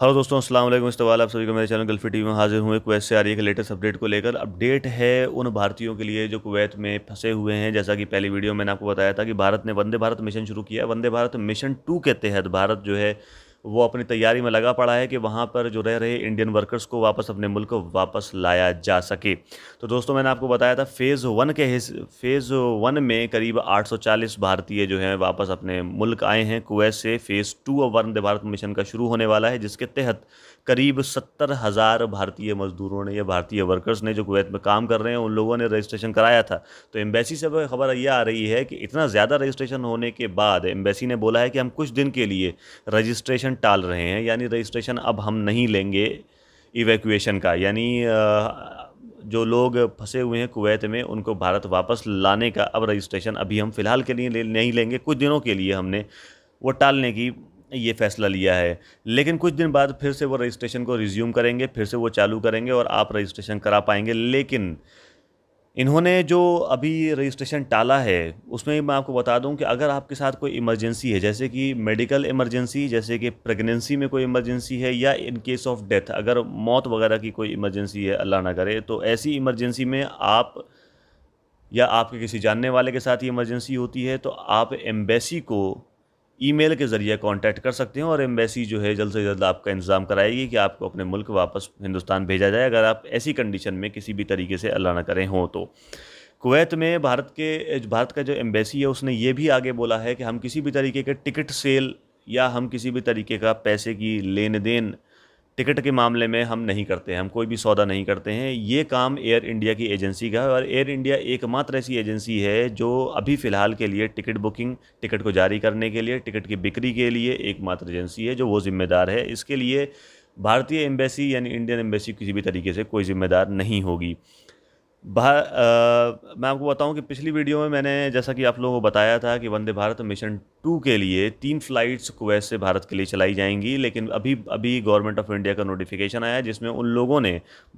hello दोस्तों अस्सलाम वालेकुम इस्तवाल आप सभी को मेरे चैनल गल्फी टीवी में हाजिर हुए कुवैत से आ रही है लेटेस्ट अपडेट को लेकर अपडेट है उन भारतीयों के लिए जो कुवैत में फंसे हुए हैं जैसा कि पहली वीडियो मैंने आपको बताया था कि भारत ने वंदे भारत मिशन शुरू किया है वंदे भारत मिशन टू के तहत भारत जो है वो अपनी तैयारी में लगा पड़ा है कि वहाँ पर जो रह रहे इंडियन वर्कर्स को वापस अपने मुल्क वापस लाया जा सके तो दोस्तों मैंने आपको बताया था फ़ेज़ वन के फ़ेज़ वन में करीब 840 भारतीय जो हैं वापस अपने मुल्क आए हैं कुवैत से phase two of Vande Bharat mission का शुरू होने वाला है जिसके तहत करीब सत्तर हज़ार भारतीय मजदूरों ने या भारतीय वर्कर्स ने जो कुवैत में काम कर रहे हैं उन लोगों ने रजिस्ट्रेशन कराया था तो एम्बेसी से खबर यह आ रही है कि इतना ज़्यादा रजिस्ट्रेशन होने के बाद एम्बेसी ने बोला है कि हम कुछ दिन के लिए रजिस्ट्रेशन टाल रहे हैं यानी रजिस्ट्रेशन अब हम नहीं लेंगे इवैक्यूएशन का यानी जो लोग फंसे हुए हैं कुवैत में उनको भारत वापस लाने का अब रजिस्ट्रेशन अभी हम फ़िलहाल के लिए नहीं लेंगे कुछ दिनों के लिए हमने वो टालने की ये फैसला लिया है लेकिन कुछ दिन बाद फिर से वो रजिस्ट्रेशन को रिज्यूम करेंगे फिर से वो चालू करेंगे और आप रजिस्ट्रेशन करा पाएंगे लेकिन इन्होंने जो अभी रजिस्ट्रेशन टाला है उसमें मैं आपको बता दूं कि अगर आपके साथ कोई इमरजेंसी है जैसे कि मेडिकल इमरजेंसी जैसे कि प्रेगनेंसी में कोई इमरजेंसी है या इन केस ऑफ डेथ अगर मौत वगैरह की कोई इमरजेंसी है अल्लाह ना करे तो ऐसी इमरजेंसी में आप या आपके किसी जानने वाले के साथ ये इमरजेंसी होती है तो आप एम्बेसी को ईमेल के ज़रिए कांटेक्ट कर सकते हैं और एम्बेसी जो है जल्द से जल्द आपका इंतज़ाम कराएगी कि आपको अपने मुल्क वापस हिंदुस्तान भेजा जाए अगर आप ऐसी कंडीशन में किसी भी तरीके से अल्लाह ना करें हों तो कुवैत में भारत के भारत का जो एम्बेसी है उसने ये भी आगे बोला है कि हम किसी भी तरीके के टिकट सेल या हम किसी भी तरीके का पैसे की लेन देन टिकट के मामले में हम नहीं करते हैं हम कोई भी सौदा नहीं करते हैं ये काम एयर इंडिया की एजेंसी का है और एयर इंडिया एकमात्र ऐसी एजेंसी है जो अभी फ़िलहाल के लिए टिकट बुकिंग टिकट को जारी करने के लिए टिकट की बिक्री के लिए एकमात्र एजेंसी है जो वो ज़िम्मेदार है इसके लिए भारतीय एम्बेसी यानी इंडियन एम्बेसी किसी भी तरीके से कोई ज़िम्मेदार नहीं होगी आ, मैं आपको बताऊं कि पिछली वीडियो में मैंने जैसा कि आप लोगों को बताया था कि वंदे भारत मिशन टू के लिए तीन फ़्लाइट्स कुवैत से भारत के लिए चलाई जाएंगी लेकिन अभी अभी गवर्नमेंट ऑफ इंडिया का नोटिफिकेशन आया जिसमें उन लोगों ने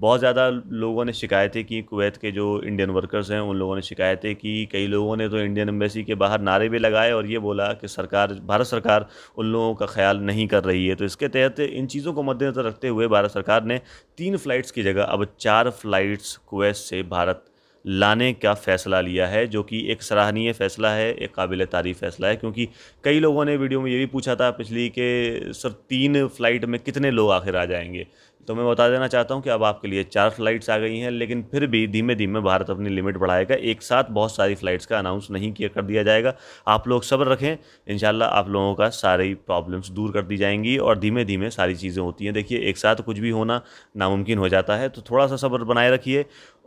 बहुत ज़्यादा लोगों ने शिकायतें की कुवैत के जो इंडियन वर्कर्स हैं उन लोगों ने शिकायतें की कई लोगों ने तो इंडियन एम्बेसी के बाहर नारे भी लगाए और ये बोला कि सरकार भारत सरकार उन लोगों का ख्याल नहीं कर रही है तो इसके तहत इन चीज़ों को मद्देनज़र रखते हुए भारत सरकार ने तीन फ़्लाइट्स की जगह अब चार फ़्लाइट्स कुवैत से भारत लाने का फ़ैसला लिया है जो कि एक सराहनीय फ़ैसला है एक काबिल तारीफ़ फ़ैसला है क्योंकि कई लोगों ने वीडियो में ये भी पूछा था पिछली कि सर तीन फ़्लाइट में कितने लोग आखिर आ जाएंगे तो मैं बता देना चाहता हूँ कि अब आपके लिए चार फ्लाइट्स आ गई हैं लेकिन फिर भी धीमे धीमे भारत अपनी लिमिट बढ़ाएगा एक साथ बहुत सारी फ़्लाइट्स का अनाउंस नहीं किया कर दिया जाएगा आप लोग सब्र रखें इन आप लोगों का सारी प्रॉब्लम्स दूर कर दी जाएंगी और धीमे धीमे सारी चीज़ें होती हैं देखिए एक साथ कुछ भी होना नामुमकिन हो जाता है तो थोड़ा सा सब्र बनाए रखिए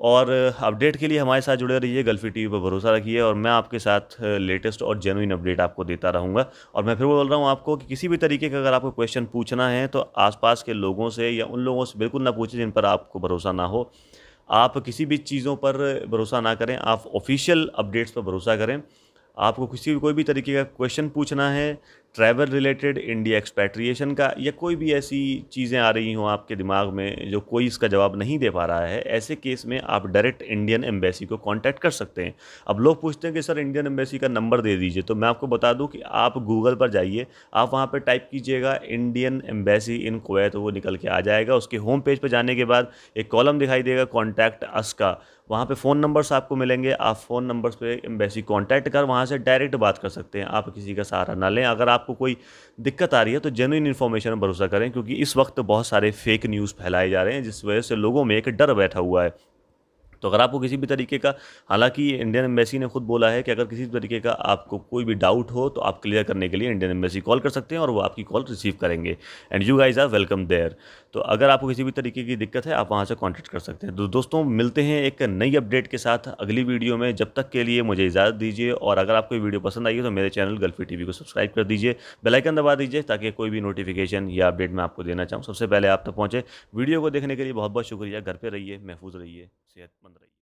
और अपडेट के लिए हमारे साथ जुड़े रहिए गल्फी टीवी पर भरोसा रखिए और मैं आपके साथ लेटेस्ट और जेनुइन अपडेट आपको देता रहूँगा और मैं फिर बोल रहा हूँ आपको कि किसी भी तरीके का अगर आपको क्वेश्चन पूछना है तो आसपास के लोगों से या उन लोगों से बिल्कुल ना पूछें जिन पर आपको भरोसा ना हो आप किसी भी चीज़ों पर भरोसा ना करें आप ऑफिशियल अपडेट्स पर भरोसा करें आपको किसी कोई भी तरीके का क्वेश्चन पूछना है ट्रैवल रिलेटेड इंडिया एक्सपेट्रिएशन का या कोई भी ऐसी चीज़ें आ रही हों आपके दिमाग में जो कोई इसका जवाब नहीं दे पा रहा है ऐसे केस में आप डायरेक्ट इंडियन एम्बेसी को कांटेक्ट कर सकते हैं अब लोग पूछते हैं कि सर इंडियन एम्बेसी का नंबर दे दीजिए तो मैं आपको बता दूं कि आप गूगल पर जाइए आप वहाँ पर टाइप कीजिएगा इंडियन एम्बेसी इन कुवैत वो निकल के आ जाएगा उसके होम पेज पर जाने के बाद एक कॉलम दिखाई देगा कॉन्टैक्ट अस का वहाँ पे फ़ोन नंबर्स आपको मिलेंगे आप फ़ोन नंबर्स पे एम्बेसी कांटेक्ट कर वहाँ से डायरेक्ट बात कर सकते हैं आप किसी का सहारा ना लें अगर आप आपको कोई दिक्कत आ रही है तो जेनुइन इन्फॉर्मेशन भरोसा करें क्योंकि इस वक्त बहुत सारे फेक न्यूज़ फैलाए जा रहे हैं जिस वजह से लोगों में एक डर बैठा हुआ है तो अगर आपको किसी भी तरीके का हालांकि इंडियन एम्बेसी ने खुद बोला है कि अगर किसी भी तरीके का आपको कोई भी डाउट हो तो आप क्लियर करने के लिए इंडियन एम्बेसी कॉल कर सकते हैं और वो आपकी कॉल रिसीव करेंगे and you guys are welcome there तो अगर आपको किसी भी तरीके की दिक्कत है आप वहाँ से कॉन्टैक्ट कर सकते हैं तो दोस्तों मिलते हैं एक नई अपडेट के साथ अगली वीडियो में जब तक के लिए मुझे इजाज़त दीजिए और अगर आपको वीडियो पसंद आई है तो मेरे चैनल गल्फी टी को सब्सक्राइब कर दीजिए बेलाइकन दबा दीजिए ताकि कोई भी नोटिफिकेशन या अपडेट मैं आपको देना चाहूँ सबसे पहले आप तक पहुँचे वीडियो को देखने के लिए बहुत बहुत शुक्रिया घर पर रहिए महफूज रहिए सेहतमंद रहिए